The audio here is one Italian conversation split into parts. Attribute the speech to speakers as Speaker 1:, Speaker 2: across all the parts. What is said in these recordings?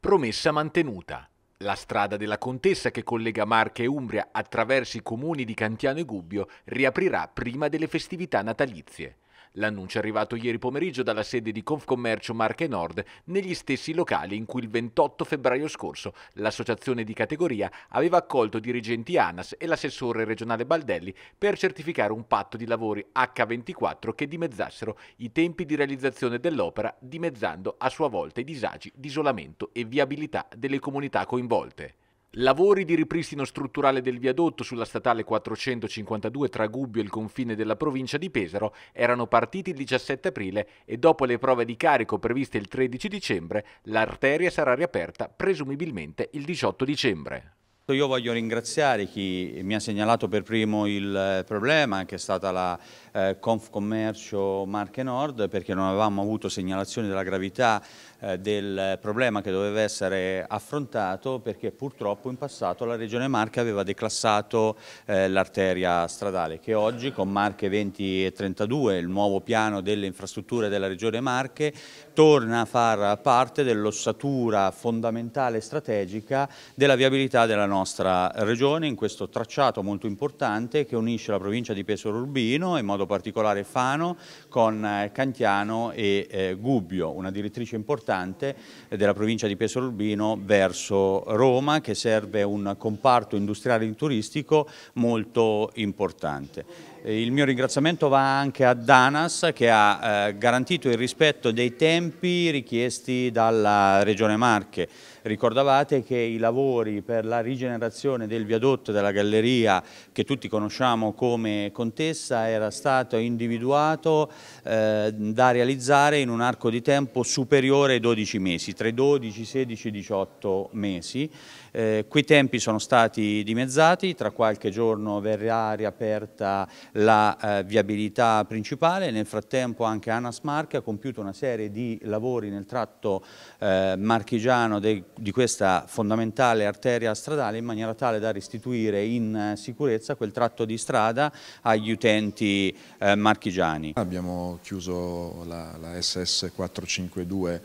Speaker 1: Promessa mantenuta. La strada della Contessa che collega Marche e Umbria attraverso i comuni di Cantiano e Gubbio riaprirà prima delle festività natalizie. L'annuncio è arrivato ieri pomeriggio dalla sede di Confcommercio Marche Nord, negli stessi locali in cui il 28 febbraio scorso l'associazione di categoria aveva accolto dirigenti ANAS e l'assessore regionale Baldelli per certificare un patto di lavori H24 che dimezzassero i tempi di realizzazione dell'opera, dimezzando a sua volta i disagi di isolamento e viabilità delle comunità coinvolte. Lavori di ripristino strutturale del viadotto sulla statale 452 tra Gubbio e il confine della provincia di Pesaro erano partiti il 17 aprile e dopo le prove di carico previste il 13 dicembre
Speaker 2: l'arteria sarà riaperta presumibilmente il 18 dicembre. Io voglio ringraziare chi mi ha segnalato per primo il eh, problema, che è stata la eh, Confcommercio Marche Nord, perché non avevamo avuto segnalazioni della gravità eh, del problema che doveva essere affrontato, perché purtroppo in passato la Regione Marche aveva declassato eh, l'arteria stradale, che oggi con Marche 20 e 32, il nuovo piano delle infrastrutture della Regione Marche, torna a far parte dell'ossatura fondamentale e strategica della viabilità della nostra nostra regione in questo tracciato molto importante che unisce la provincia di Pesaro Urbino, in modo particolare Fano, con eh, Cantiano e eh, Gubbio, una direttrice importante della provincia di Pesaro Urbino verso Roma che serve un comparto industriale e turistico molto importante. Il mio ringraziamento va anche a Danas che ha eh, garantito il rispetto dei tempi richiesti dalla Regione Marche. Ricordavate che i lavori per la rigenerazione del viadotto della galleria che tutti conosciamo come Contessa era stato individuato eh, da realizzare in un arco di tempo superiore ai 12 mesi, tra i 12, 16, 18 mesi. Eh, quei tempi sono stati dimezzati, tra qualche giorno verrà riaperta la eh, viabilità principale, nel frattempo anche Anas Marche ha compiuto una serie di lavori nel tratto eh, marchigiano de, di questa fondamentale arteria stradale in maniera tale da restituire in eh, sicurezza quel tratto di strada agli utenti eh, marchigiani. Abbiamo chiuso la, la SS 452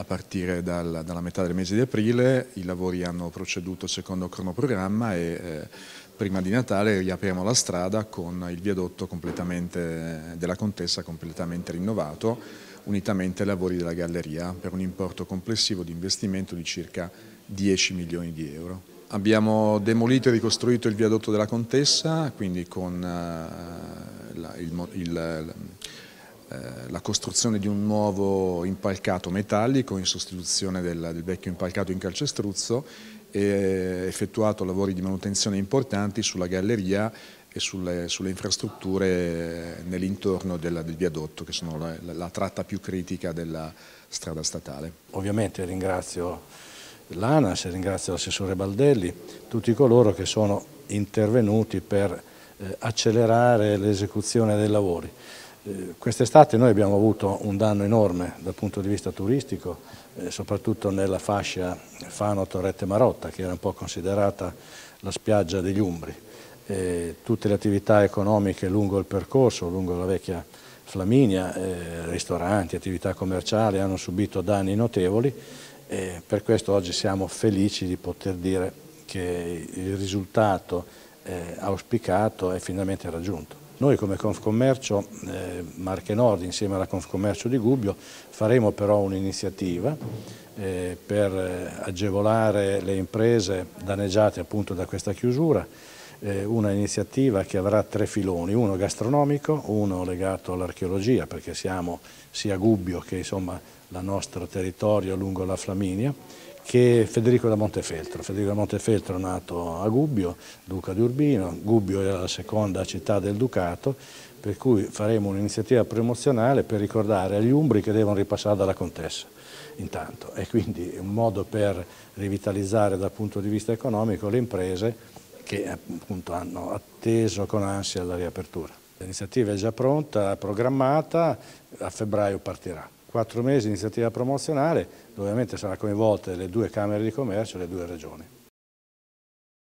Speaker 2: a partire
Speaker 3: dal, dalla metà del mese di aprile i lavori hanno proceduto secondo il cronoprogramma e eh, prima di Natale riapriamo la strada con il viadotto della Contessa completamente rinnovato unitamente ai lavori della galleria per un importo complessivo di investimento di circa 10 milioni di euro. Abbiamo demolito e ricostruito il viadotto della Contessa, quindi con eh, la, il, il, eh, la costruzione di un nuovo impalcato metallico in sostituzione del, del vecchio impalcato in calcestruzzo e effettuato lavori di manutenzione importanti sulla galleria e sulle, sulle infrastrutture nell'intorno
Speaker 4: del, del, viadotto che sono la, la, la tratta più critica della strada statale. Ovviamente ringrazio l'ANAS, ringrazio l'assessore Baldelli, tutti coloro che sono intervenuti per eh, accelerare l'esecuzione dei lavori. Eh, quest'estate noi abbiamo avuto un danno enorme dal punto di vista turistico, eh, soprattutto nella fascia Fano-Torrette Marotta, che era un po' considerata la spiaggia degli Umbri. Eh, tutte le attività economiche lungo il percorso, lungo la vecchia Flaminia, eh, ristoranti, attività commerciali hanno subito danni notevoli e per questo oggi siamo felici di poter dire che il risultato auspicato è finalmente raggiunto. Noi come Confcommercio eh, Marche Nord insieme alla Confcommercio di Gubbio faremo però un'iniziativa eh, per eh, agevolare le imprese danneggiate appunto da questa chiusura eh, una iniziativa che avrà tre filoni, uno gastronomico, uno legato all'archeologia perché siamo sia Gubbio che insomma il nostro territorio lungo la Flaminia, che Federico da Montefeltro. Federico da Montefeltro è nato a Gubbio, duca di Urbino, Gubbio era la seconda città del Ducato, per cui faremo un'iniziativa promozionale per ricordare agli Umbri che devono ripassare dalla contessa intanto e quindi un modo per rivitalizzare dal punto di vista economico le imprese che appunto hanno atteso con ansia la riapertura. L'iniziativa è già pronta, programmata, a febbraio partirà. Quattro mesi di iniziativa promozionale, dove ovviamente saranno coinvolte le due Camere di Commercio e le due Regioni.